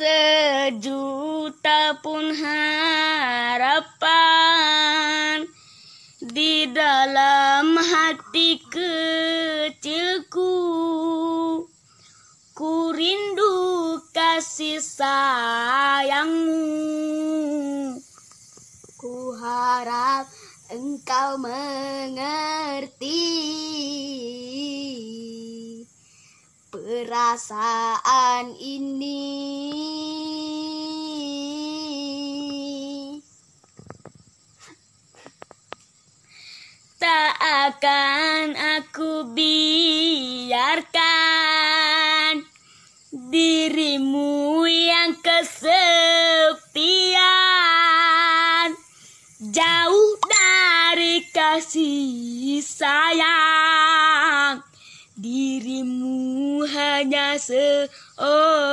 sejuta pun harapan di dalam hati kecilku ku rindu kasih sayangmu ku harap engkau mengerti perasaan ini akan aku biarkan dirimu yang kesepian jauh dari kasih sayang dirimu hanya seorang